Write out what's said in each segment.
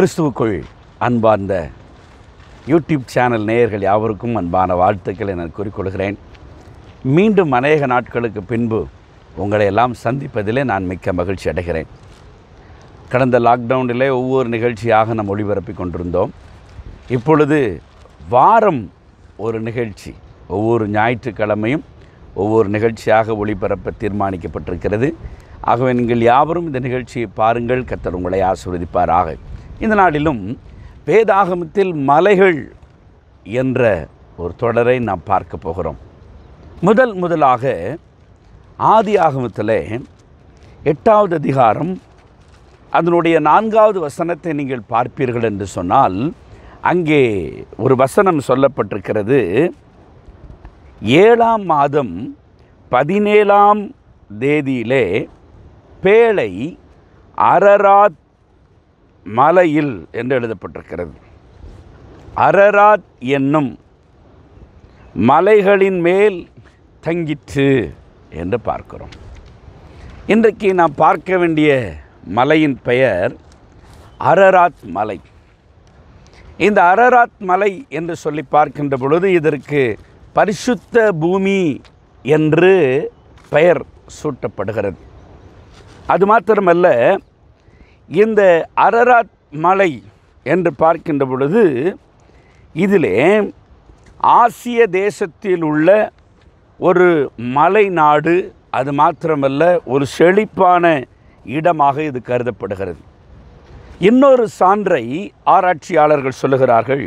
கிறிஸ்துவுக்குள் அன்பார்ந்த YouTube channel நேயர்கள் யாவருக்கும் அன்பான வாழ்த்துக்களை நான் கூறிக்கொள்கிறேன் மீண்டும் அநேக நாட்களுக்கு பின்பு உங்களை எல்லாம் சந்திப்பதிலே நான் மிக்க மகிழ்ச்சி அடைகிறேன் கடந்த லாக்டவுனிலே ஒவ்வொரு நிகழ்ச்சியாக நாம் ஒளிபரப்பி கொண்டிருந்தோம் இப்பொழுது வாரம் ஒரு நிகழ்ச்சி ஒவ்வொரு ஞாயிற்றுக்கிழமையும் ஒவ்வொரு நிகழ்ச்சியாக ஒளிபரப்ப தீர்மானிக்கப்பட்டிருக்கிறது ஆகவே நீங்கள் யாவரும் இந்த நிகழ்ச்சியை பாருங்கள் கத்தர் உங்களை ஆகும் இந்த நாளிலும் வேதாகமத்தில் மலைகள் என்ற ஒரு தொடரை நாம் பார்க்க போகிறோம் முதல் முதலாக ஆதி ஆகமத்தில் எட்டாவது அதிகாரம் அதனுடைய நான்காவது வசனத்தை நீங்கள் பார்ப்பீர்கள் என்று சொன்னால் அங்கே ஒரு வசனம் சொல்லப்பட்டிருக்கிறது ஏழாம் மாதம் பதினேழாம் தேதியிலே பேழை அரராத் மலையில் என்று எழுதப்பட்டிருக்கிறது அரராத் என்னும் மலைகளின் மேல் தங்கிற்று என்று பார்க்கிறோம் இன்றைக்கு நாம் பார்க்க வேண்டிய மலையின் பெயர் அரராத் மலை இந்த அரராத் மலை என்று சொல்லி பார்க்கின்ற பொழுது இதற்கு பரிசுத்த பூமி என்று பெயர் சூட்டப்படுகிறது அது மாத்திரமல்ல இந்த அரராத் மலை என்று பார்க்கின்ற பொழுது இதிலே ஆசிய தேசத்தில் உள்ள ஒரு மலை நாடு அது மாத்திரமல்ல ஒரு செழிப்பான இடமாக இது கருதப்படுகிறது இன்னொரு சான்றை ஆராய்ச்சியாளர்கள் சொல்லுகிறார்கள்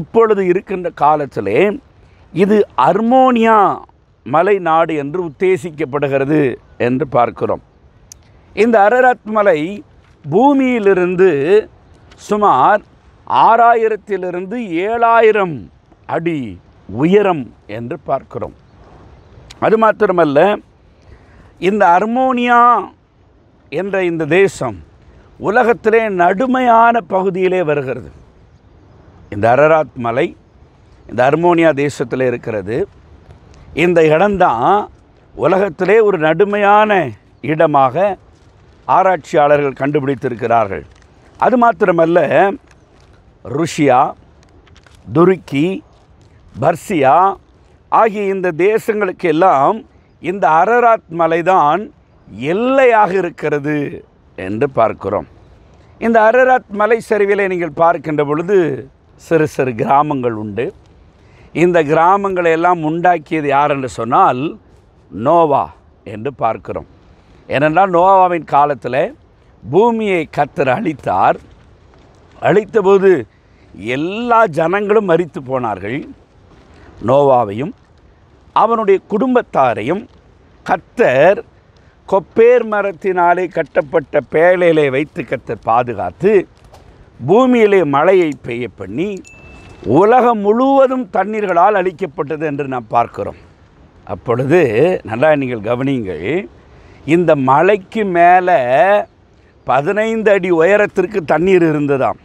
இப்பொழுது இருக்கின்ற காலத்திலே இது அர்மோனியா மலை நாடு என்று உத்தேசிக்கப்படுகிறது என்று பார்க்கிறோம் இந்த அரராத் மலை பூமியிலிருந்து சுமார் ஆறாயிரத்திலிருந்து ஏழாயிரம் அடி உயரம் என்று பார்க்கிறோம் அது மாத்திரமல்ல இந்த அர்மோனியா என்ற இந்த தேசம் உலகத்திலே நடுமையான பகுதியிலே வருகிறது இந்த அரராத் மலை இந்த அர்மோனியா தேசத்தில் இருக்கிறது இந்த இடம்தான் உலகத்திலே ஒரு நடுமையான இடமாக ஆராய்ச்சியாளர்கள் கண்டுபிடித்திருக்கிறார்கள் அது மாத்திரமல்ல ருஷியா துருக்கி பர்சியா ஆகிய இந்த தேசங்களுக்கு எல்லாம் இந்த அரராத் மலைதான் எல்லையாக இருக்கிறது என்று பார்க்கிறோம் இந்த அரராத் மலை சரிவிலை நீங்கள் பார்க்கின்ற பொழுது சிறு சிறு கிராமங்கள் உண்டு இந்த கிராமங்களை எல்லாம் உண்டாக்கியது யார் என்று சொன்னால் நோவா என்று பார்க்கிறோம் ஏனென்றால் நோவாவின் காலத்தில் பூமியை கத்தர் அழித்தார் அழித்தபோது எல்லா ஜனங்களும் மறித்து போனார்கள் நோவாவையும் அவனுடைய குடும்பத்தாரையும் கத்தர் கொப்பேர் மரத்தினாலே கட்டப்பட்ட பேழையிலே வைத்து கத்தர் பாதுகாத்து பூமியிலே மழையை பெய்ய பண்ணி உலகம் முழுவதும் தண்ணீர்களால் அழிக்கப்பட்டது என்று நாம் பார்க்கிறோம் அப்பொழுது நல்லா நீங்கள் கவனிங்கள் இந்த மலைக்கு மேலே பதினைந்து அடி உயரத்திற்கு தண்ணீர் இருந்ததாம்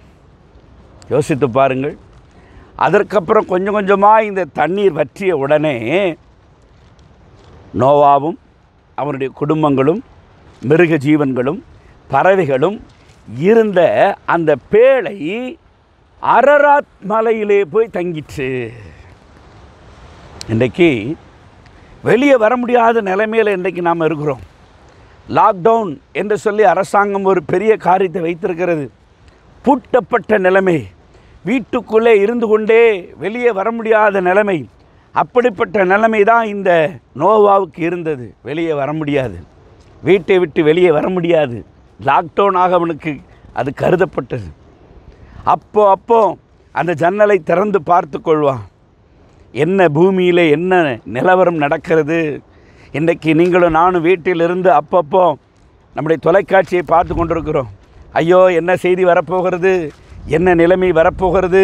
யோசித்து பாருங்கள் அதற்கப்புறம் கொஞ்சம் கொஞ்சமாக இந்த தண்ணீர் வற்றிய உடனே நோவாவும் அவனுடைய குடும்பங்களும் மிருக ஜீவன்களும் பறவைகளும் இருந்த அந்த பேழை அரராத் மலையிலே போய் தங்கிச்சு இன்றைக்கு வெளியே வர முடியாத நிலைமையில் இன்றைக்கு நாம் இருக்கிறோம் லாக்டவுன் என்று சொல்லி அரசாங்கம் ஒரு பெரிய காரியத்தை வைத்திருக்கிறது பூட்டப்பட்ட நிலைமை வீட்டுக்குள்ளே இருந்து கொண்டே வெளியே வர முடியாத நிலைமை அப்படிப்பட்ட நிலைமை தான் இந்த நோவாவுக்கு இருந்தது வெளியே வர முடியாது வீட்டை விட்டு வெளியே வர முடியாது ஆக அவனுக்கு அது கருதப்பட்டது அப்போ அப்போ அந்த ஜன்னலை திறந்து பார்த்து கொள்வான் என்ன பூமியில் என்ன நிலவரம் நடக்கிறது இன்றைக்கு நீங்களும் நானும் வீட்டிலிருந்து அப்பப்போ நம்முடைய தொலைக்காட்சியை பார்த்து கொண்டிருக்கிறோம் ஐயோ என்ன செய்தி வரப்போகிறது என்ன நிலைமை வரப்போகிறது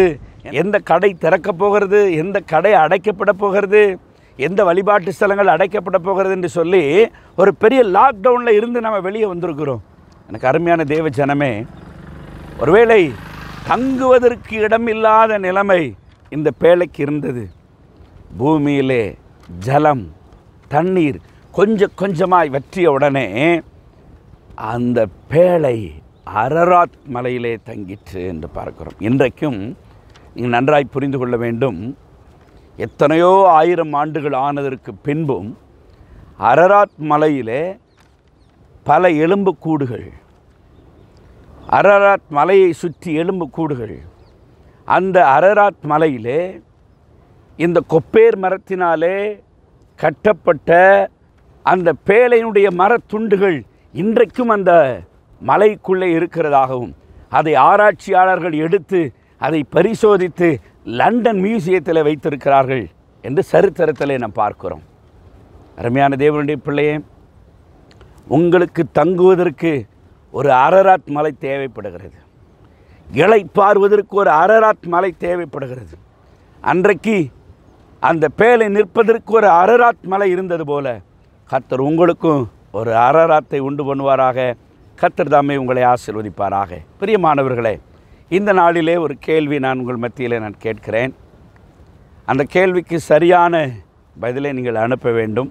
எந்த கடை திறக்கப் போகிறது எந்த கடை அடைக்கப்பட போகிறது எந்த வழிபாட்டு ஸ்தலங்கள் அடைக்கப்பட போகிறது என்று சொல்லி ஒரு பெரிய லாக்டவுனில் இருந்து நம்ம வெளியே வந்திருக்கிறோம் எனக்கு அருமையான தேவ ஜனமே ஒருவேளை தங்குவதற்கு இடம் இல்லாத நிலைமை இந்த பேழைக்கு இருந்தது பூமியிலே ஜலம் தண்ணீர் கொஞ்சம் கொஞ்சமாய் வற்றிய உடனே அந்த பேழை அரராத் மலையிலே தங்கிற்று என்று பார்க்கிறோம் இன்றைக்கும் நீங்கள் நன்றாய் புரிந்து கொள்ள வேண்டும் எத்தனையோ ஆயிரம் ஆண்டுகள் ஆனதற்கு பின்பும் அரராத் மலையிலே பல எலும்புக்கூடுகள் அரராத் மலையை சுற்றி எலும்புக்கூடுகள் அந்த அரராத் மலையிலே இந்த கொப்பேர் மரத்தினாலே கட்டப்பட்ட அந்த பேழையினுடைய மரத்துண்டுகள் இன்றைக்கும் அந்த மலைக்குள்ளே இருக்கிறதாகவும் அதை ஆராய்ச்சியாளர்கள் எடுத்து அதை பரிசோதித்து லண்டன் மியூசியத்தில் வைத்திருக்கிறார்கள் என்று சரித்திரத்தில் நாம் பார்க்கிறோம் அருமையான தேவனுடைய பிள்ளையே உங்களுக்கு தங்குவதற்கு ஒரு அரராத் மலை தேவைப்படுகிறது இலை பார்வதற்கு ஒரு அரராத் மலை தேவைப்படுகிறது அன்றைக்கு அந்த பேலை நிற்பதற்கு ஒரு அரராத் மலை இருந்தது போல கத்தர் உங்களுக்கும் ஒரு அரராத்தை உண்டு பண்ணுவாராக கத்தர் தாமே உங்களை ஆசிர்வதிப்பாராக பிரியமானவர்களே இந்த நாளிலே ஒரு கேள்வி நான் உங்கள் மத்தியில் நான் கேட்கிறேன் அந்த கேள்விக்கு சரியான பதிலை நீங்கள் அனுப்ப வேண்டும்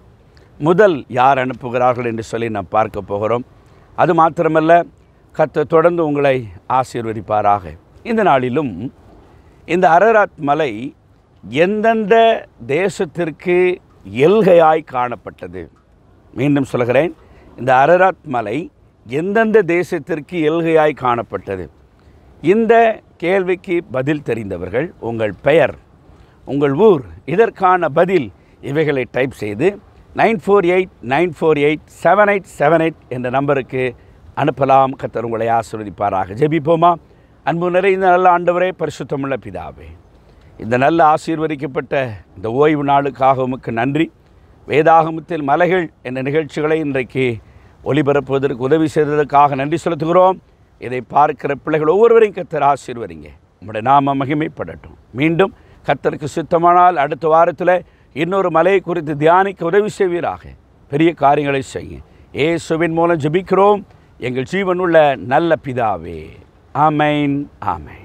முதல் யார் அனுப்புகிறார்கள் என்று சொல்லி நாம் பார்க்க போகிறோம் அது மாத்திரமல்ல கத்தர் தொடர்ந்து உங்களை ஆசீர்வதிப்பாராக இந்த நாளிலும் இந்த அரராத் மலை எந்தெந்த தேசத்திற்கு எல்கையாய் காணப்பட்டது மீண்டும் சொல்கிறேன் இந்த அரராத் மலை எந்தெந்த தேசத்திற்கு எல்கையாய் காணப்பட்டது இந்த கேள்விக்கு பதில் தெரிந்தவர்கள் உங்கள் பெயர் உங்கள் ஊர் இதற்கான பதில் இவைகளை டைப் செய்து nine four eight nine four eight seven eight seven eight என்ற நம்பருக்கு அனுப்பலாம் கத்தர் உங்களை ஆசிர்வதிப்பாராக ஜெபிப்போமா அன்பு நிறைந்த நல்ல ஆண்டவரே பரிசுத்தமுள்ள பிதாவே இந்த நல்ல ஆசீர்வதிக்கப்பட்ட இந்த ஓய்வு நாளுக்காக உமக்கு நன்றி வேதாகமத்தில் மலைகள் என்ற நிகழ்ச்சிகளை இன்றைக்கு ஒளிபரப்புவதற்கு உதவி செய்ததற்காக நன்றி செலுத்துகிறோம் இதை பார்க்கிற பிள்ளைகள் ஒவ்வொருவரையும் கத்தர் ஆசீர்வதிங்க உங்களுடைய நாம மகிமைப்படட்டும் மீண்டும் கத்தருக்கு சுத்தமானால் அடுத்த வாரத்தில் இன்னொரு மலையை குறித்து தியானிக்க உதவி செய்வீராக பெரிய காரியங்களை ஏ ஏசுவின் மூலம் ஜபிக்கிறோம் எங்கள் ஜீவனுள்ள நல்ல பிதாவே ஆமைன் ஆமை